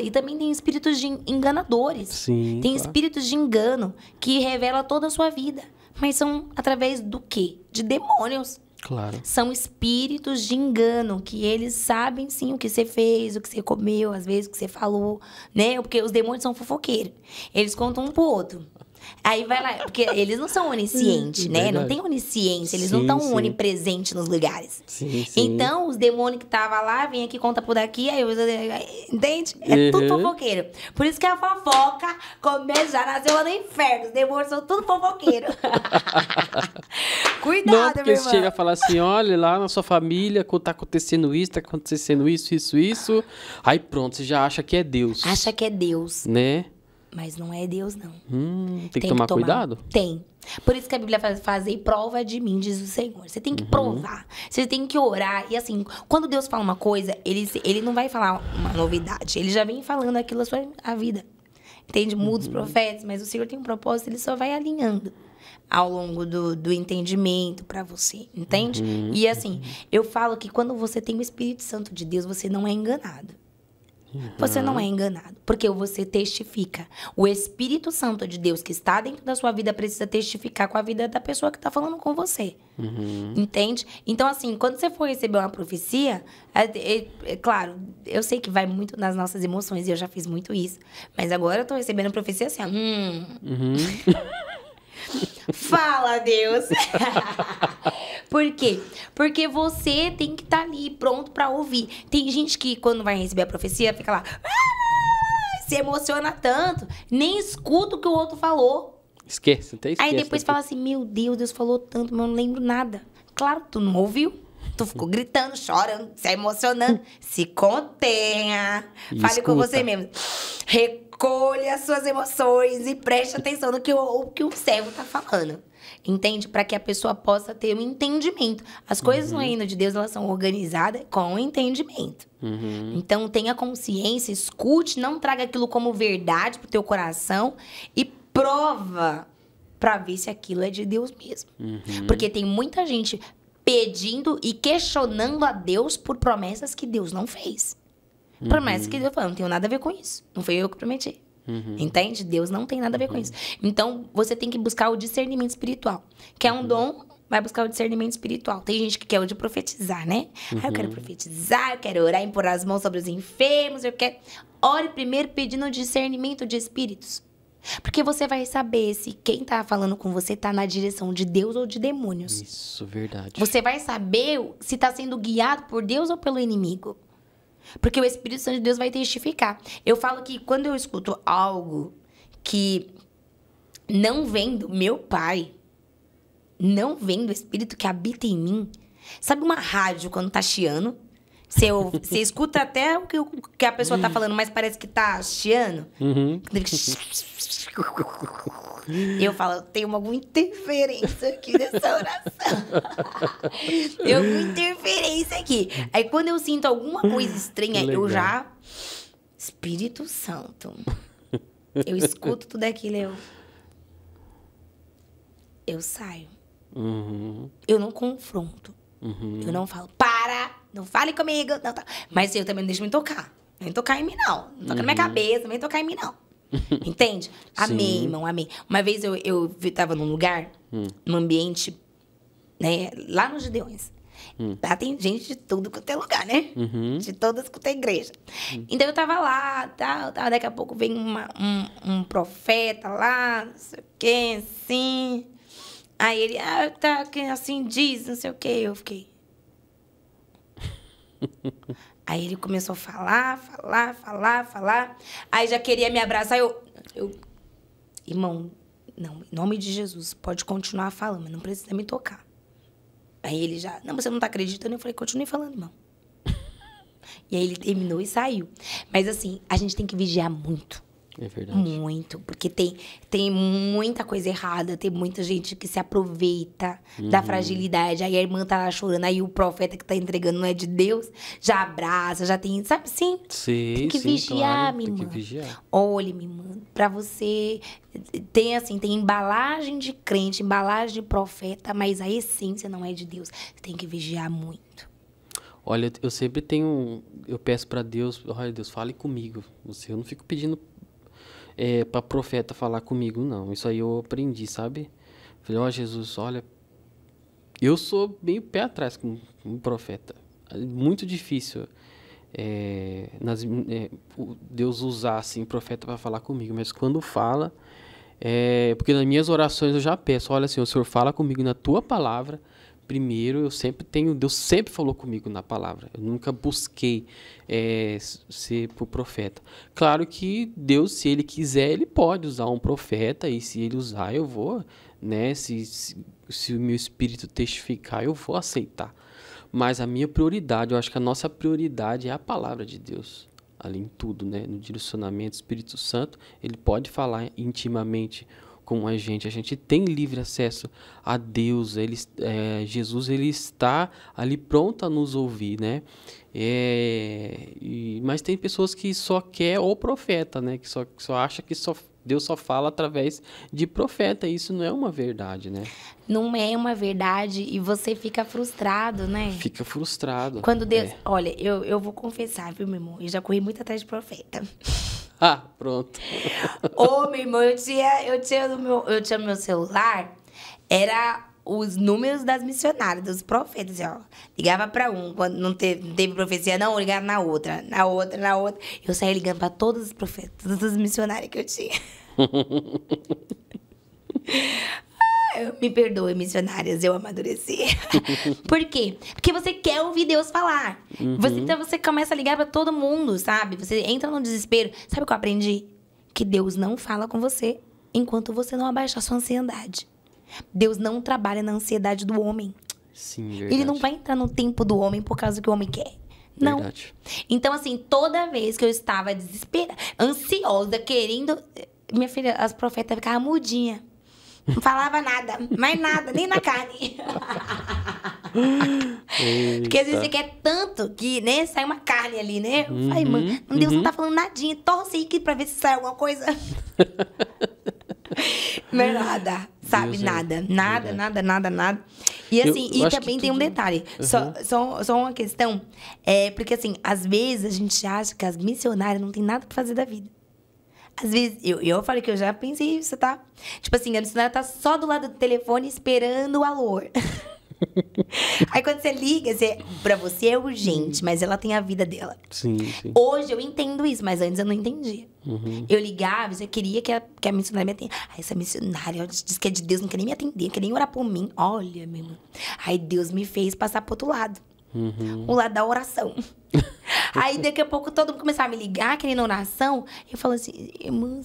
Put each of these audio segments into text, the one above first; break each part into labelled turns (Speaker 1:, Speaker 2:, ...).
Speaker 1: E também tem espíritos de enganadores. Sim, tem claro. espíritos de engano que revela toda a sua vida. Mas são através do quê? De demônios. Claro. São espíritos de engano, que eles sabem sim o que você fez, o que você comeu, às vezes o que você falou, né? Porque os demônios são fofoqueiros. Eles contam um pro outro. Aí vai lá, porque eles não são oniscientes, hum, né? Verdade. Não tem onisciência, eles sim, não estão onipresentes nos lugares. Sim, sim. Então, os demônios que tava lá, vêm aqui, conta por daqui, aí... Entende? É uhum. tudo fofoqueiro. Por isso que a fofoca começa já nasceu lá no inferno. Os demônios são tudo fofoqueiro. Cuidado, não, porque meu irmão. chega a
Speaker 2: falar assim, olha, lá na sua família, tá acontecendo isso, tá acontecendo isso, isso, isso. Aí pronto, você já acha que é Deus. Acha
Speaker 1: que é Deus. Né? Mas não é Deus, não.
Speaker 2: Hum, tem, que, tem tomar que tomar cuidado?
Speaker 1: Tem. Por isso que a Bíblia faz, fazer prova de mim, diz o Senhor. Você tem que uhum. provar, você tem que orar. E assim, quando Deus fala uma coisa, ele, ele não vai falar uma novidade. Ele já vem falando aquilo a sua a vida. Entende? Muda os uhum. profetas, mas o Senhor tem um propósito, ele só vai alinhando ao longo do, do entendimento para você, entende? Uhum. E assim, eu falo que quando você tem o Espírito Santo de Deus, você não é enganado. Uhum. Você não uhum. é enganado, porque você testifica. O Espírito Santo de Deus que está dentro da sua vida precisa testificar com a vida da pessoa que está falando com você. Uhum. Entende? Então, assim, quando você for receber uma profecia, é, é, é, claro, eu sei que vai muito nas nossas emoções, e eu já fiz muito isso. Mas agora eu estou recebendo profecia assim, ó, hum. Uhum. Fala, Deus! Por quê? Porque você tem que estar tá ali, pronto para ouvir. Tem gente que, quando vai receber a profecia, fica lá. Ah", se emociona tanto, nem escuta o que o outro falou.
Speaker 2: Esquece, até esquece. Aí depois fala
Speaker 1: assim: Meu Deus, Deus falou tanto, mas eu não lembro nada. Claro, tu não ouviu. Tu ficou gritando, chorando, se emocionando. se contenha. E Fale escuta. com você mesmo. Recua Acolha suas emoções e preste atenção no que o, que o servo tá falando. Entende? Para que a pessoa possa ter um entendimento. As coisas uhum. no reino de Deus, elas são organizadas com entendimento. Uhum. Então, tenha consciência, escute, não traga aquilo como verdade pro teu coração e prova para ver se aquilo é de Deus mesmo. Uhum. Porque tem muita gente pedindo e questionando a Deus por promessas que Deus não fez. Uhum. Promessa que Deus falou, não tenho nada a ver com isso. Não foi eu que prometi. Uhum. Entende? Deus não tem nada a ver com uhum. isso. Então, você tem que buscar o discernimento espiritual. quer um uhum. dom, vai buscar o discernimento espiritual. Tem gente que quer o de profetizar, né? Uhum. Ah, eu quero uhum. profetizar, eu quero orar, e impor as mãos sobre os enfermos, eu quero. Ore primeiro pedindo discernimento de espíritos. Porque você vai saber se quem tá falando com você tá na direção de Deus ou de demônios. Isso, verdade. Você vai saber se tá sendo guiado por Deus ou pelo inimigo. Porque o Espírito Santo de Deus vai testificar. Eu falo que quando eu escuto algo que não vem do meu pai, não vem do Espírito que habita em mim. Sabe uma rádio quando tá chiando? Você, escuta até o que, o que, a pessoa tá falando, mas parece que tá chiando. Uhum. Eu falo, tem alguma interferência aqui nessa oração. tem alguma interferência aqui. Aí quando eu sinto alguma coisa estranha, eu já. Espírito Santo. Eu escuto tudo aquilo, eu. Eu saio.
Speaker 2: Uhum.
Speaker 1: Eu não confronto. Uhum. Eu não falo, para, não fale comigo. Não, tá. Mas eu também não deixo me tocar. Nem tocar em mim, não. Não toca uhum. na minha uhum. cabeça, nem tocar em mim, não. Entende? Amei, Sim. irmão, amei. Uma vez eu, eu tava num lugar, hum. num ambiente, né, lá nos Gideões. Hum. Lá tem gente de tudo quanto é lugar, né? Uhum. De todas quanto é igreja. Hum. Então eu tava lá, tal, tal. Daqui a pouco vem uma, um, um, profeta lá, não sei o quê, assim. Aí ele, ah, tá, assim diz, não sei o quê. Eu fiquei. Aí ele começou a falar, falar, falar, falar. Aí já queria me abraçar. Eu, eu irmão, não, em nome de Jesus, pode continuar falando, mas não precisa me tocar. Aí ele já, não, você não tá acreditando? Eu falei, continue falando, irmão. e aí ele terminou e saiu. Mas assim, a gente tem que vigiar muito. É verdade. Muito, porque tem, tem muita coisa errada, tem muita gente que se aproveita uhum. da fragilidade. Aí a irmã tá lá chorando, aí o profeta que tá entregando não é de Deus, já abraça, já tem, sabe sim? Sim, Tem que sim, vigiar, claro, minha tem irmã. Tem que vigiar. Olha, minha irmã, pra você tem assim, tem embalagem de crente, embalagem de profeta, mas a essência não é de Deus. tem que vigiar muito.
Speaker 2: Olha, eu sempre tenho, eu peço para Deus, olha Deus, fale comigo. Você, eu não fico pedindo é, para profeta falar comigo, não. Isso aí eu aprendi, sabe? Falei, ó oh, Jesus, olha, eu sou meio pé atrás com um profeta. Muito difícil é, nas, é, Deus usar assim profeta para falar comigo, mas quando fala, é, porque nas minhas orações eu já peço, olha assim, o Senhor fala comigo na tua palavra primeiro, eu sempre tenho, Deus sempre falou comigo na palavra. Eu nunca busquei é, ser por profeta. Claro que Deus, se ele quiser, ele pode usar um profeta e se ele usar, eu vou, né? Se, se, se o meu espírito testificar, eu vou aceitar. Mas a minha prioridade, eu acho que a nossa prioridade é a palavra de Deus ali em tudo, né? No direcionamento, Espírito Santo, ele pode falar intimamente com a gente. A gente tem livre acesso a Deus. Ele, é, Jesus ele está ali pronto a nos ouvir, né? É, e, mas tem pessoas que só quer o profeta, né? Que só, só acha que só Deus só fala através de profeta. isso não é uma verdade, né?
Speaker 1: Não é uma verdade e você fica frustrado, né?
Speaker 2: Fica frustrado. Quando Deus. É.
Speaker 1: Olha, eu, eu vou confessar, viu, meu irmão? Eu já corri muito atrás de profeta.
Speaker 2: Ah, Pronto.
Speaker 1: Ô, meu irmão, eu tinha, eu tinha no meu, eu tinha meu celular, era os números das missionárias, dos profetas, assim, ó. Ligava para um, quando não teve, não teve profecia, não, ligava na outra, na outra, na outra. Eu saía ligando para todos os profetas, todas as missionárias que eu tinha. Me perdoe, missionárias, eu amadureci. Por quê? Porque você quer ouvir Deus falar. Uhum. Você, então você começa a ligar para todo mundo, sabe? Você entra no desespero. Sabe o que eu aprendi? Que Deus não fala com você enquanto você não abaixa a sua ansiedade. Deus não trabalha na ansiedade do homem.
Speaker 2: Sim, verdade. Ele não
Speaker 1: vai entrar no tempo do homem por causa do que o homem quer. Não. Verdade. Então, assim, toda vez que eu estava desesperada, ansiosa, querendo. Minha filha, as profetas ficavam mudinha. Não falava nada, mais nada, nem na carne. Porque às vezes você quer tanto que, né, sai uma carne ali, né? Uhum, Ai, mano, Deus uhum. não tá falando nadinha. Torce aí pra ver se sai alguma coisa. não é nada, sabe? Deus nada, é. nada, nada, nada, nada.
Speaker 2: E assim, eu, eu e também
Speaker 1: tem um detalhe. Uhum. Só, só, só uma questão. É, porque assim, às vezes a gente acha que as missionárias não tem nada pra fazer da vida. Às vezes, eu, eu falei que eu já pensei isso, tá? Tipo assim, a missionária tá só do lado do telefone esperando o alô. Aí quando você liga, você, pra você é urgente, mas ela tem a vida dela.
Speaker 2: Sim, sim.
Speaker 1: Hoje eu entendo isso, mas antes eu não entendia. Uhum. Eu ligava, eu queria que a, que a missionária me atendesse. Aí essa missionária diz que é de Deus, não quer nem me atender, não quer nem orar por mim. Olha, meu irmão. Aí Deus me fez passar pro outro lado. Uhum. O lado da oração. Aí daqui a pouco todo mundo começava a me ligar, querendo oração. Eu falo assim, irmã,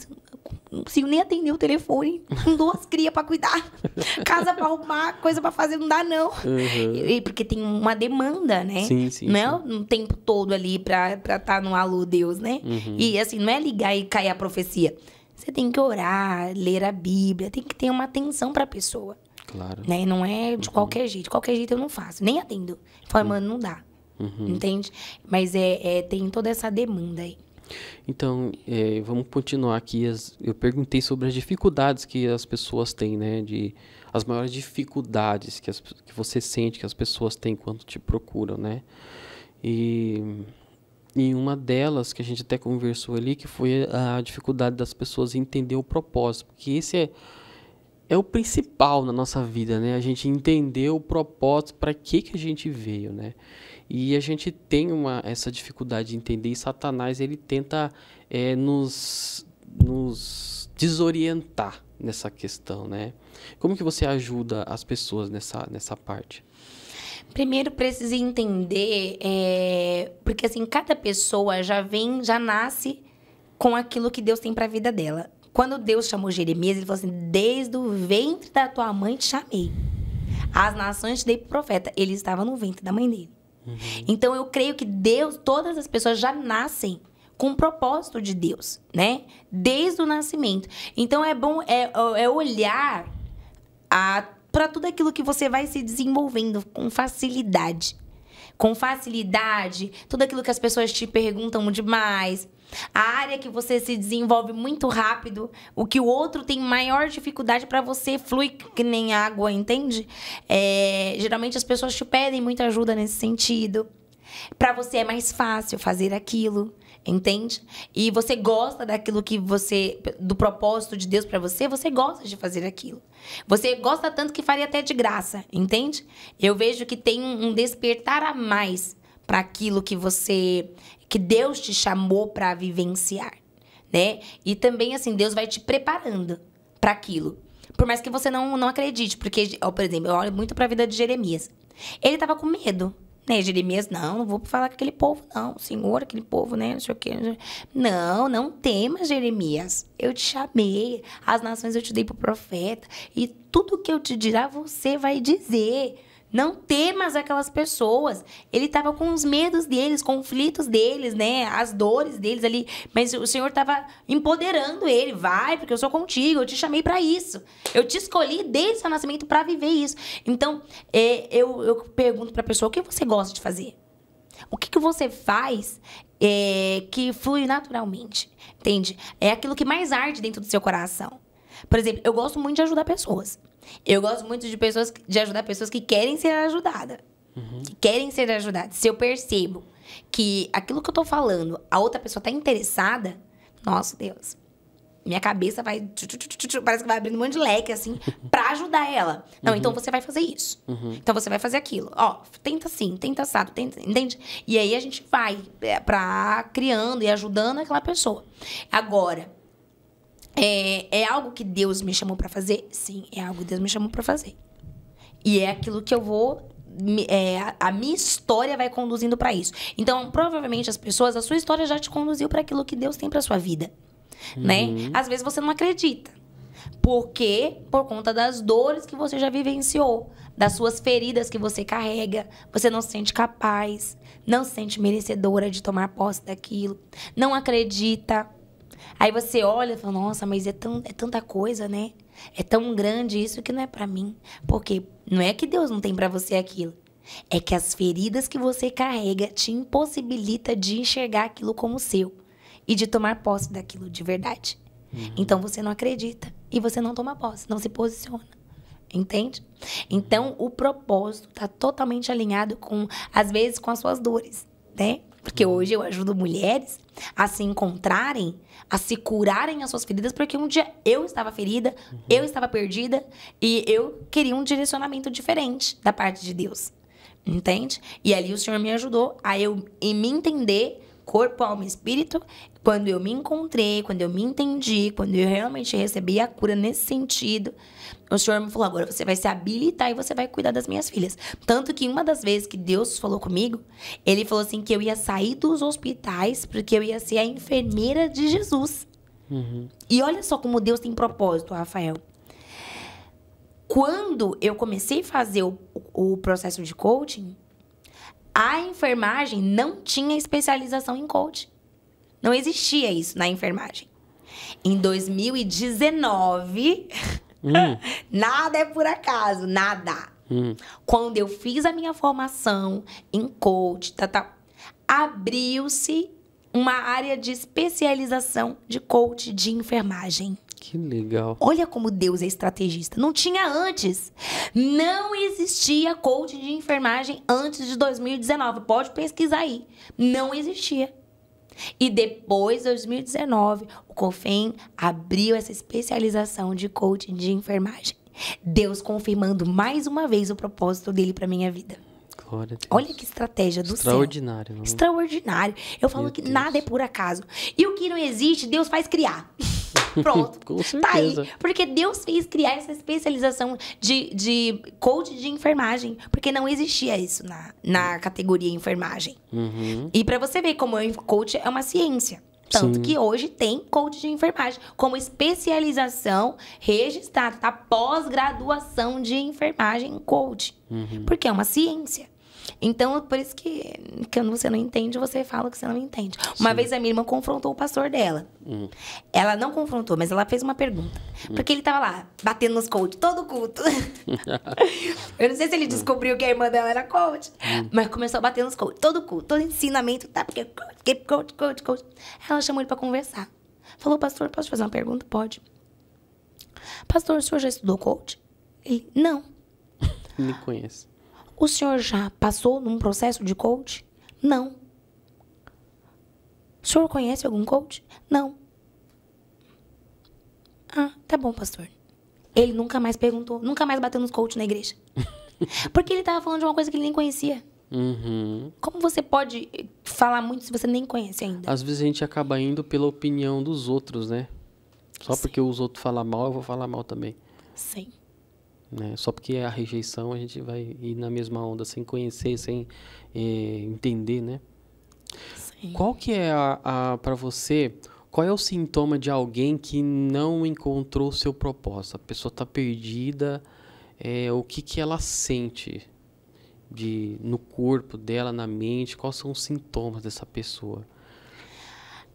Speaker 1: não consigo nem atender o telefone. Com duas crias pra cuidar,
Speaker 2: casa
Speaker 1: pra arrumar, coisa pra fazer, não dá não.
Speaker 2: Uhum.
Speaker 1: E, porque tem uma demanda, né? Sim, sim. Não é um tempo todo ali pra estar tá no alô Deus, né? Uhum. E assim, não é ligar e cair a profecia. Você tem que orar, ler a Bíblia, tem que ter uma atenção pra pessoa. Claro. Né? Não é de uhum. qualquer jeito. De qualquer jeito eu não faço, nem atendo. Eu mano, não dá.
Speaker 2: Uhum. Entende?
Speaker 1: Mas é, é, tem toda essa demanda aí.
Speaker 2: Então, é, vamos continuar aqui. As, eu perguntei sobre as dificuldades que as pessoas têm, né? De, as maiores dificuldades que, as, que você sente que as pessoas têm quando te procuram, né? E, em uma delas, que a gente até conversou ali, que foi a dificuldade das pessoas entender o propósito. Porque esse é é o principal na nossa vida, né? A gente entender o propósito, para que, que a gente veio, né? E a gente tem uma, essa dificuldade de entender, e Satanás ele tenta é, nos, nos desorientar nessa questão, né? Como que você ajuda as pessoas nessa, nessa parte?
Speaker 1: Primeiro precisa entender, é, porque assim cada pessoa já vem, já nasce com aquilo que Deus tem para a vida dela. Quando Deus chamou Jeremias, ele falou assim: Desde o ventre da tua mãe te chamei. As nações te dei pro profeta. Ele estava no ventre da mãe dele. Uhum. Então eu creio que Deus, todas as pessoas já nascem com o propósito de Deus, né? Desde o nascimento. Então é bom é, é olhar para tudo aquilo que você vai se desenvolvendo com facilidade, com facilidade, tudo aquilo que as pessoas te perguntam demais. A área que você se desenvolve muito rápido, o que o outro tem maior dificuldade para você flui que nem água, entende? É, geralmente as pessoas te pedem muita ajuda nesse sentido. Para você é mais fácil fazer aquilo entende? E você gosta daquilo que você do propósito de Deus para você, você gosta de fazer aquilo. Você gosta tanto que faria até de graça, entende? Eu vejo que tem um despertar a mais para aquilo que você que Deus te chamou para vivenciar, né? E também assim, Deus vai te preparando para aquilo. Por mais que você não, não acredite, porque, ó, por exemplo, eu olho muito para a vida de Jeremias. Ele estava com medo. Né, Jeremias, não, não vou falar com aquele povo, não. Senhor, aquele povo, né? Não sei o quê. Não, não temas, Jeremias. Eu te chamei. As nações eu te dei para profeta. E tudo que eu te dirá, ah, você vai dizer não temas aquelas pessoas. Ele estava com os medos deles, conflitos deles, né? As dores deles ali. Mas o Senhor estava empoderando ele. Vai, porque eu sou contigo, eu te chamei para isso. Eu te escolhi desde seu nascimento para viver isso. Então, é, eu, eu pergunto para a pessoa: o que você gosta de fazer? O que, que você faz é, que flui naturalmente? Entende? É aquilo que mais arde dentro do seu coração. Por exemplo, eu gosto muito de ajudar pessoas. Eu gosto muito de pessoas de ajudar pessoas que querem ser ajudadas. Uhum. Que querem ser ajudadas. Se eu percebo que aquilo que eu tô falando, a outra pessoa tá interessada, nossa Deus. Minha cabeça vai. Parece que vai abrindo um monte de leque, assim, pra ajudar ela. Não, então uhum. então você vai fazer isso. Uhum. Então você vai fazer aquilo. Ó, tenta assim, tenta assado, tenta. Entende? E aí a gente vai é, pra criando e ajudando aquela pessoa. Agora, é, é algo que Deus me chamou para fazer? Sim, é algo que Deus me chamou para fazer. E é aquilo que eu vou é, a minha história vai conduzindo para isso. Então, provavelmente as pessoas, a sua história já te conduziu para aquilo que Deus tem para sua vida, né? uhum. né? Às vezes você não acredita. Porque por conta das dores que você já vivenciou, das suas feridas que você carrega, você não se sente capaz, não se sente merecedora de tomar posse daquilo, não acredita, Aí você olha e fala, nossa, mas é, tão, é tanta coisa, né? É tão grande isso que não é para mim. Porque não é que Deus não tem para você aquilo. É que as feridas que você carrega te impossibilita de enxergar aquilo como seu e de tomar posse daquilo de verdade. Uhum. Então você não acredita e você não toma posse, não se posiciona. Entende? Então o propósito está totalmente alinhado com, às vezes, com as suas dores, né? Porque uhum. hoje eu ajudo mulheres a se encontrarem, a se curarem as suas feridas, porque um dia eu estava ferida, uhum. eu estava perdida e eu queria um direcionamento diferente da parte de Deus. Entende? E ali o Senhor me ajudou a eu em me entender, corpo, alma e espírito, quando eu me encontrei, quando eu me entendi, quando eu realmente recebi a cura nesse sentido o Senhor me falou: agora você vai se habilitar e você vai cuidar das minhas filhas. Tanto que uma das vezes que Deus falou comigo, ele falou assim: que eu ia sair dos hospitais porque eu ia ser a enfermeira de Jesus. Uhum. E olha só como Deus tem propósito, Rafael. Quando eu comecei a fazer o, o processo de coaching, a enfermagem não tinha especialização em coaching. Não existia isso na enfermagem. Em 2019.
Speaker 2: Hum.
Speaker 1: nada é por acaso, nada. Hum. Quando eu fiz a minha formação em coach, tá, tá, abriu-se uma área de especialização de coach de enfermagem. Que legal. Olha como Deus é estrategista. Não tinha antes. Não existia coach de enfermagem antes de 2019. Pode pesquisar aí. Não existia. E depois, 2019, o COFEM abriu essa especialização de coaching de enfermagem. Deus confirmando mais uma vez o propósito dele para minha vida. Olha que estratégia do Extraordinário, céu. Extraordinário. Extraordinário. Eu falo Meu que Deus. nada é por acaso. E o que não existe, Deus faz criar.
Speaker 2: Pronto.
Speaker 1: Com certeza. Tá aí. Porque Deus fez criar essa especialização de, de coach de enfermagem, porque não existia isso na, na categoria enfermagem. Uhum. E para você ver como coach é uma ciência. Tanto Sim. que hoje tem coach de enfermagem como especialização registrada, tá? Pós-graduação de enfermagem coach. Uhum. Porque é uma ciência. Então, por isso que quando você não entende, você fala que você não entende. Uma vez a minha irmã confrontou o pastor dela. Hum. Ela não confrontou, mas ela fez uma pergunta. Hum. Porque ele tava lá, batendo nos coach, todo culto. eu não sei se ele hum. descobriu que a irmã dela era coach, mas começou a bater nos coach, todo culto, todo ensinamento, tá? Porque coach, coach, coach, coach. Ela chamou ele para conversar. Falou, pastor, posso te fazer uma pergunta? Pode. Pastor, o senhor já estudou coach? Ele, não.
Speaker 2: Me conhece.
Speaker 1: O senhor já passou num processo de coach? Não. O senhor conhece algum coach? Não. Ah, tá bom, pastor. Ele nunca mais perguntou, nunca mais bateu nos coach na igreja. Porque ele estava falando de uma coisa que ele nem conhecia.
Speaker 2: Uhum.
Speaker 1: Como você pode eh, falar muito se você nem conhece ainda?
Speaker 2: Às vezes a gente acaba indo pela opinião dos outros, né? Só Sim. porque os outros falam mal, eu vou falar mal também. Sim. Né? Só porque é a rejeição a gente vai ir na mesma onda, sem conhecer, sem eh, entender, né? Sim. Qual que é, a, a para você, qual é o sintoma de alguém que não encontrou o seu propósito? A pessoa está perdida, é, o que, que ela sente de no corpo dela, na mente? Quais são os sintomas dessa pessoa?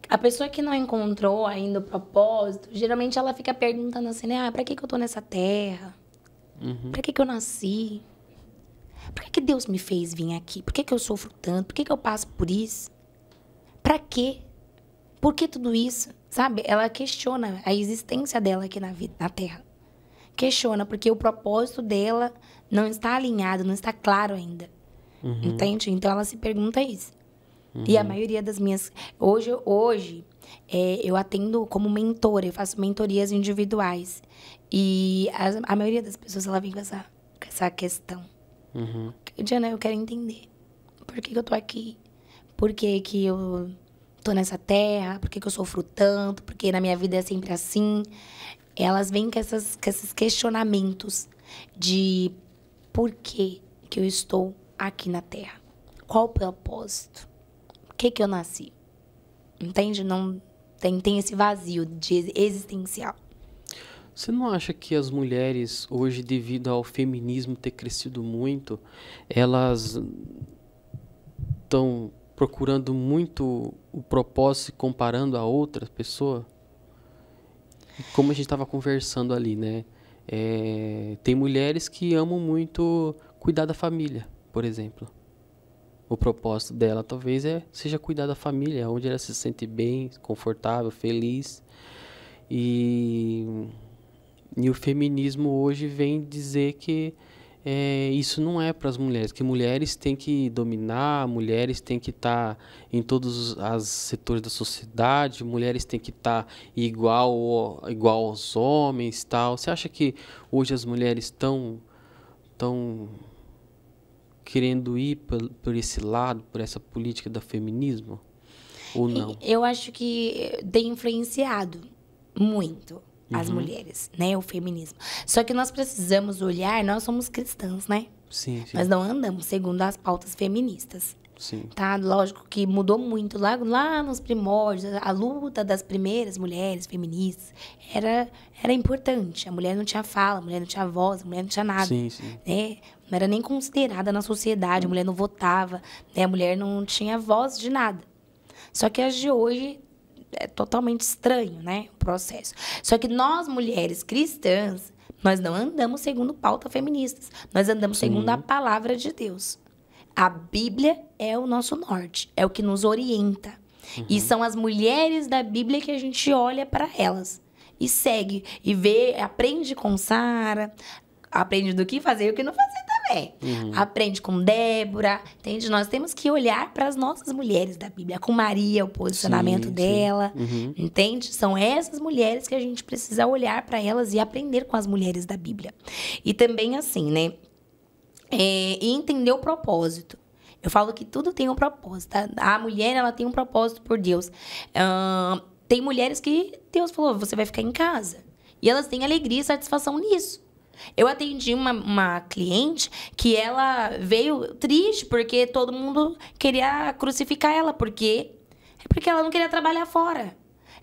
Speaker 1: A pessoa que não encontrou ainda o propósito, geralmente ela fica perguntando assim, né? Ah, pra que, que eu tô nessa terra? Uhum. Para que, que eu nasci? Por que, que Deus me fez vir aqui? Por que, que eu sofro tanto? Por que, que eu passo por isso? Para quê? Por que tudo isso? Sabe? Ela questiona a existência dela aqui na vida, na Terra. Questiona porque o propósito dela não está alinhado, não está claro ainda. Uhum. Entende? Então ela se pergunta isso. Uhum. E a uhum. maioria das minhas hoje hoje é, eu atendo como mentora, eu faço mentorias individuais. E a, a, maioria das pessoas ela vem com essa, com essa questão. Uhum. Diana, eu quero entender. Por que, que eu tô aqui? Por que, que eu tô nessa terra? Por que, que eu sofro tanto? Porque na minha vida é sempre assim. Elas vêm com, essas, com esses questionamentos de por que, que eu estou aqui na terra? Qual o propósito? Por que, que eu nasci? Entende? Não tem, tem esse vazio de existencial. Você não acha
Speaker 2: que as mulheres hoje, devido ao feminismo ter crescido muito, elas estão procurando muito o propósito comparando a outra pessoa? Como a gente estava conversando ali, né? É, tem mulheres que amam muito cuidar da família, por exemplo o propósito dela talvez é seja cuidar da família, onde ela se sente bem, confortável, feliz. E, e o feminismo hoje vem dizer que é, isso não é para as mulheres, que mulheres têm que dominar, mulheres têm que estar tá em todos os setores da sociedade, mulheres têm que estar tá igual, igual aos homens, tal. Você acha que hoje as mulheres estão tão, tão querendo ir por, por esse lado, por essa política do feminismo? Ou não? Eu
Speaker 1: acho que tem influenciado muito uhum. as mulheres, né? O feminismo. Só que nós precisamos olhar, nós somos cristãs, né?
Speaker 2: Sim, sim. não
Speaker 1: andamos segundo as pautas feministas. Sim. Tá? Lógico que mudou muito. Lá, lá nos primórdios, a luta das primeiras mulheres feministas era, era importante. A mulher não tinha fala, a mulher não tinha voz, a mulher não tinha nada. Sim, sim. Né? Não era nem considerada na sociedade, a mulher não votava, né? a mulher não tinha voz de nada. Só que as de hoje é totalmente estranho, né? O processo. Só que nós, mulheres cristãs, nós não andamos segundo pauta feministas. Nós andamos Sim. segundo a palavra de Deus. A Bíblia é o nosso norte, é o que nos orienta. Uhum. E são as mulheres da Bíblia que a gente olha para elas e segue e vê, aprende com Sara, aprende do que fazer e o que não fazer também. Uhum. Aprende com Débora, entende? Nós temos que olhar para as nossas mulheres da Bíblia, com Maria, o posicionamento sim, dela, sim. Uhum. entende? São essas mulheres que a gente precisa olhar para elas e aprender com as mulheres da Bíblia. E também assim, né? é, e entender o propósito. Eu falo que tudo tem um propósito. Tá? A mulher, ela tem um propósito por Deus. Uh, tem mulheres que Deus falou, você vai ficar em casa. E elas têm alegria e satisfação nisso. Eu atendi uma, uma cliente que ela veio triste porque todo mundo queria crucificar ela, porque é porque ela não queria trabalhar fora.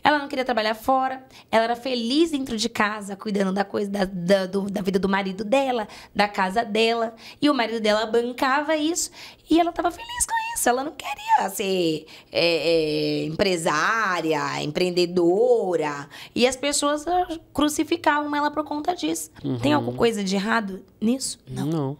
Speaker 1: Ela não queria trabalhar fora, ela era feliz dentro de casa, cuidando da coisa da, da, do, da vida do marido dela, da casa dela. E o marido dela bancava isso e ela estava feliz com isso. Ela não queria ser é, é, empresária, empreendedora. E as pessoas ah, crucificavam ela por conta disso. Uhum. Tem alguma uhum. coisa de errado nisso? Não. Não.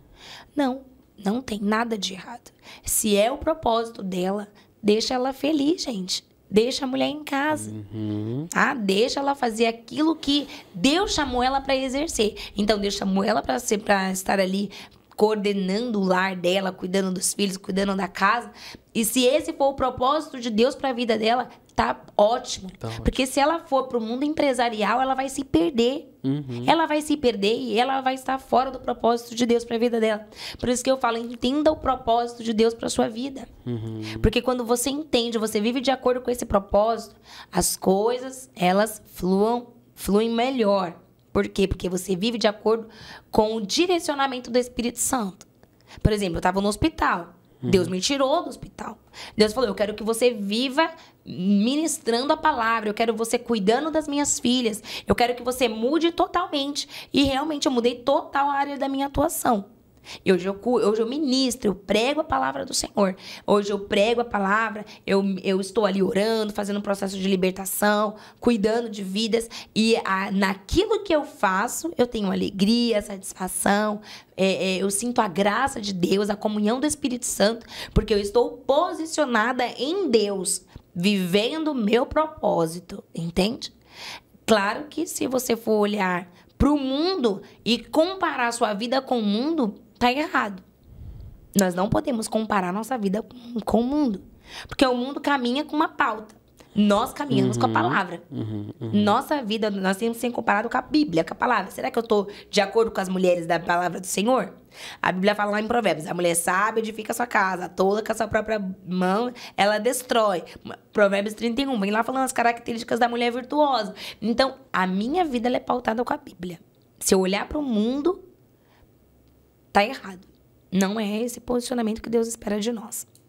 Speaker 1: Não, não tem nada de errado. Se é o propósito dela, deixa ela feliz, gente. Deixa a mulher em casa, uhum. tá? Deixa ela fazer aquilo que Deus chamou ela para exercer. Então Deus chamou ela para ser, para estar ali coordenando o lar dela, cuidando dos filhos, cuidando da casa. E se esse for o propósito de Deus para a vida dela, tá ótimo. Tá Porque ótimo. se ela for para o mundo empresarial, ela vai se perder. Uhum. Ela vai se perder e ela vai estar fora do propósito de Deus para a vida dela. Por isso que eu falo, entenda o propósito de Deus para sua vida. Uhum. Porque quando você entende, você vive de acordo com esse propósito, as coisas, elas fluam, fluem melhor. Por quê? Porque você vive de acordo com o direcionamento do Espírito Santo. Por exemplo, eu estava no hospital. Deus me tirou do hospital. Deus falou: Eu quero que você viva ministrando a palavra, eu quero você cuidando das minhas filhas, eu quero que você mude totalmente. E realmente eu mudei total a área da minha atuação. E hoje eu, hoje eu ministro, eu prego a palavra do Senhor. Hoje eu prego a palavra, eu, eu estou ali orando, fazendo um processo de libertação, cuidando de vidas. E a, naquilo que eu faço, eu tenho alegria, satisfação, é, é, eu sinto a graça de Deus, a comunhão do Espírito Santo, porque eu estou posicionada em Deus, vivendo o meu propósito, entende? Claro que se você for olhar para o mundo e comparar sua vida com o mundo, tá errado. Nós não podemos comparar nossa vida com, com o mundo. Porque o mundo caminha com uma pauta. Nós caminhamos uhum, com a uhum. palavra.
Speaker 2: Uhum, uhum. Nossa
Speaker 1: vida, nós temos que ser comparado com a Bíblia, com a palavra. Será que eu estou de acordo com as mulheres da palavra do Senhor? A Bíblia fala lá em Provérbios: a mulher sábia edifica a sua casa, a tola com a sua própria mão, ela destrói. Provérbios 31, vem lá falando as características da mulher virtuosa. Então, a minha vida é pautada com a Bíblia. Se eu olhar para o mundo, tá errado. Não é esse posicionamento que Deus espera de nós.